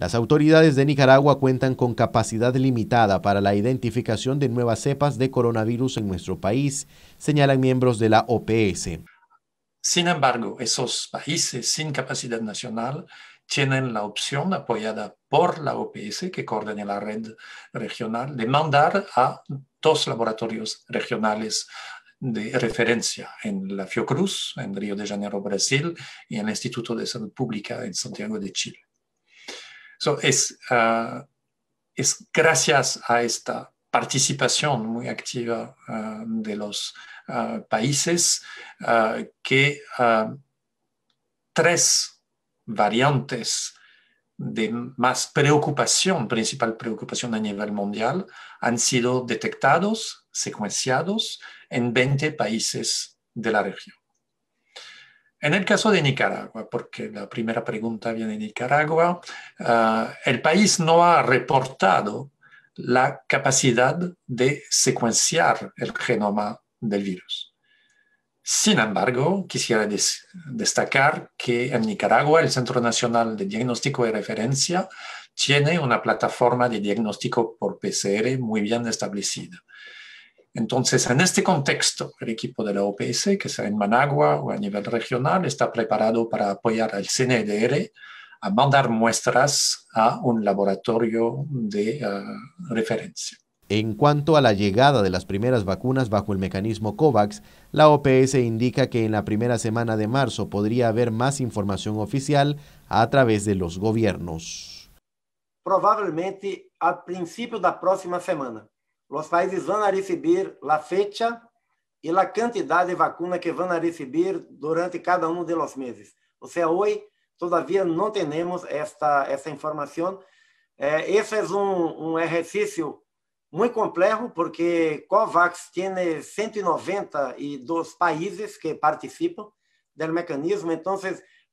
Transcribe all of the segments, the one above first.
Las autoridades de Nicaragua cuentan con capacidad limitada para la identificación de nuevas cepas de coronavirus en nuestro país, señalan miembros de la OPS. Sin embargo, esos países sin capacidad nacional tienen la opción apoyada por la OPS, que coordina la red regional, de mandar a dos laboratorios regionales de referencia en la Fiocruz, en Río de Janeiro, Brasil, y en el Instituto de Salud Pública en Santiago de Chile es, ah, es gracias a esta participación muy activa ah, de los ah, países que tres variantes de más preocupación, principal preocupación a nivel mundial, han sido detectados, secuenciados en 20 países de la región. En el caso de Nicaragua, porque la primera pregunta viene de Nicaragua, ah, el país no ha reportado la capacidad de secuenciar el genoma del virus. Sin embargo, quisiera destacar que en Nicaragua el Centro Nacional de Diagnóstico de Referencia tiene una plataforma de diagnóstico por PCR muy bien establecida. Entonces, en este contexto, el equipo de la OPS, que sea en Managua o a nivel regional, está preparado para apoyar al CNDR a mandar muestras a un laboratorio de eh, referencia. En cuanto a la llegada de las primeras vacunas bajo el mecanismo COVAX, la OPS indica que en la primera semana de marzo podría haber más información oficial a través de los gobiernos. Probablemente a principio de la próxima semana. los países vão receber a fecha e a quantidade de vacuna que vão receber durante cada um dos meses. Ou seja, hoje todavia não temos esta essa informação. Eh, é, esse é um, um exercício muito complexo, porque COVAX tem 192 países que participam do mecanismo, então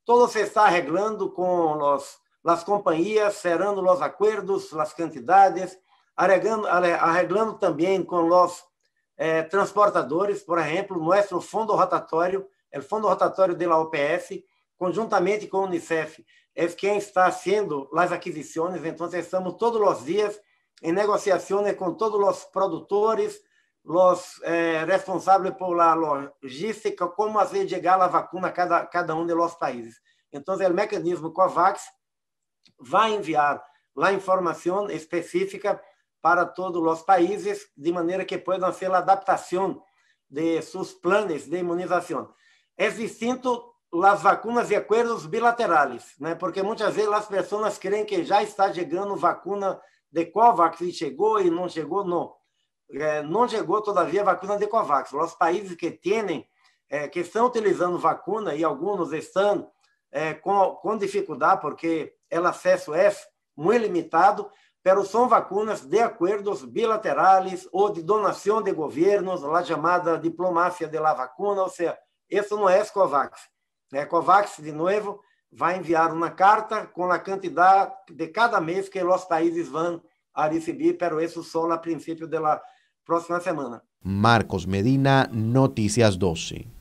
todo se está arreglando com os, as companhias, cerrando os acordos, as quantidades, arreglando, arreglando também com os eh, é, transportadores, por exemplo, nosso fundo rotatório, o fundo rotatório da OPS, conjuntamente com a Unicef, é quem está fazendo as aquisições, então estamos todos os dias em negociações com todos os produtores, os eh, é, responsáveis pela logística, como fazer chegar a vacuna a cada, cada um de los países. Então, o mecanismo COVAX vai enviar a informação específica para todos os países, de maneira que possam ser adaptação de seus planos de imunização. É distinto as vacinas e acordos bilaterais, né? porque muitas vezes as pessoas creem que já está chegando vacuna de COVAX e chegou e não chegou, não. É, não chegou todavia vacuna de COVAX. Os países que têm, é, que estão utilizando vacuna, e alguns estão é, com, com dificuldade, porque o acesso é muito limitado, pero são vacunas de acordos bilaterais ou de donação de governos, a chamada diplomacia de la vacuna, ou seja, isso não é COVAX. a é, COVAX, de novo, vai enviar uma carta com a quantidade de cada mês que os países vão receber, pero isso só a princípio da próxima semana. Marcos Medina, Notícias 12.